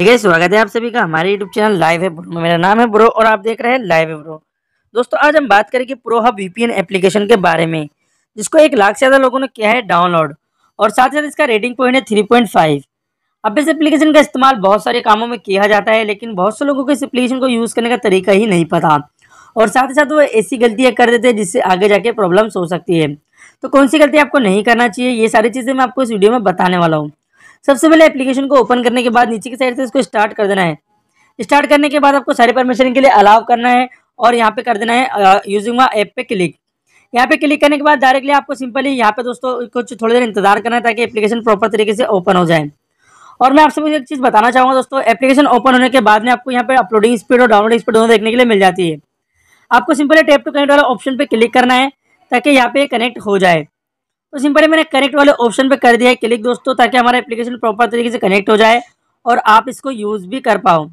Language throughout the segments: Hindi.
ठीक है स्वागत है आप सभी का हमारे यूट्यूब चैनल लाइव है ब्रो मेरा नाम है ब्रो और आप देख रहे हैं लाइव है ब्रो दोस्तों आज हम बात करेंगे प्रो हब वीपीएन एप्लीकेशन के बारे में जिसको एक लाख से ज़्यादा लोगों ने किया है डाउनलोड और साथ ही साथ इसका रेटिंग पॉइंट है थ्री पॉइंट फाइव अब इस एप्लीकेशन का इस्तेमाल बहुत सारे कामों में किया जाता है लेकिन बहुत से लोगों को इस एप्लीकेशन को यूज़ करने का तरीका ही नहीं पता और साथ ही साथ वो ऐसी गलतियाँ कर देते हैं जिससे आगे जाके प्रॉब्लम्स हो सकती है तो कौन सी गलती आपको नहीं करना चाहिए ये सारी चीज़ें मैं आपको इस वीडियो में बताने वाला हूँ सबसे पहले एप्लीकेशन को ओपन करने के बाद नीचे की साइड से इसको स्टार्ट कर देना है स्टार्ट करने के बाद आपको सारे परमिशन के लिए अलाउ करना है और यहाँ पे कर देना है यूजिंग वा ऐप पे क्लिक यहाँ पे क्लिक करने के बाद डायरेक्टली आपको सिंपली यहाँ पे दोस्तों कुछ थोड़ी देर इंतजार करना है ताकि एप्लीकेशन प्रॉपर तरीके से ओपन हो जाए और मैं आप सबको एक चीज़ बताना चाहूँगा दोस्तों एप्लीकेशन ओपन होने के बाद में आपको यहाँ पे अपलोडिंग स्पीड और डाउनलोडिंग स्पीड दोनों देखने के लिए मिल जाती है आपको सिंपली टेप टू कनेक्ट वाला ऑप्शन पर क्लिक करना है ताकि यहाँ पे कनेक्ट हो जाए तो सिंपली मैंने कनेक्ट वाले ऑप्शन पे कर दिया है क्लिक दोस्तों ताकि हमारा एप्लीकेशन प्रॉपर तरीके से कनेक्ट हो जाए और आप इसको यूज़ भी कर पाओ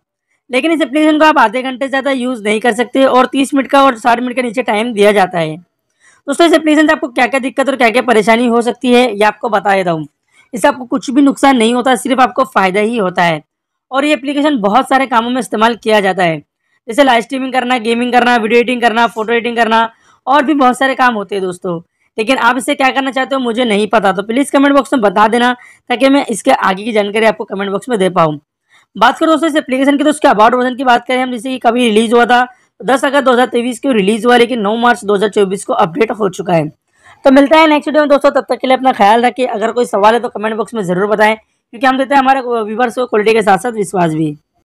लेकिन इस एप्लीकेशन को आप आधे घंटे से ज़्यादा यूज़ नहीं कर सकते और तीस मिनट का और साठ मिनट का नीचे टाइम दिया जाता है दोस्तों इस एप्लीकेशन से आपको क्या क्या दिक्कत और क्या क्या परेशानी हो सकती है ये आपको बता देता हूँ इससे आपको कुछ भी नुकसान नहीं होता सिर्फ आपको फ़ायदा ही होता है और ये एप्लीकेशन बहुत सारे कामों में इस्तेमाल किया जाता है जैसे लाइव स्ट्रीमिंग करना गेमिंग करना वीडियो एडिटिंग करना फोटो एडिटिंग करना और भी बहुत सारे काम होते हैं दोस्तों लेकिन आप इसे क्या करना चाहते हो मुझे नहीं पता तो प्लीज़ कमेंट बॉक्स में बता देना ताकि मैं इसके आगे की जानकारी आपको कमेंट बॉक्स में दे पाऊँ बात करो दोस्तों इस एप्लीकेशन की तो उसके अबाउट वर्जन की बात करें हम जैसे कि कभी रिलीज़ हुआ था तो दस अगस्त दो को रिलीज़ हुआ लेकिन नौ मार्च दो को अपडेट हो चुका है तो मिलता है नेक्स्ट वीडियो में दोस्तों तब तक के लिए अपना ख्याल रखें अगर कोई सवाल है तो कमेंट बॉक्स में ज़रूर बताएं क्योंकि हम देते हैं हमारे व्यूवर्स को क्वालिटी के साथ साथ विश्वास भी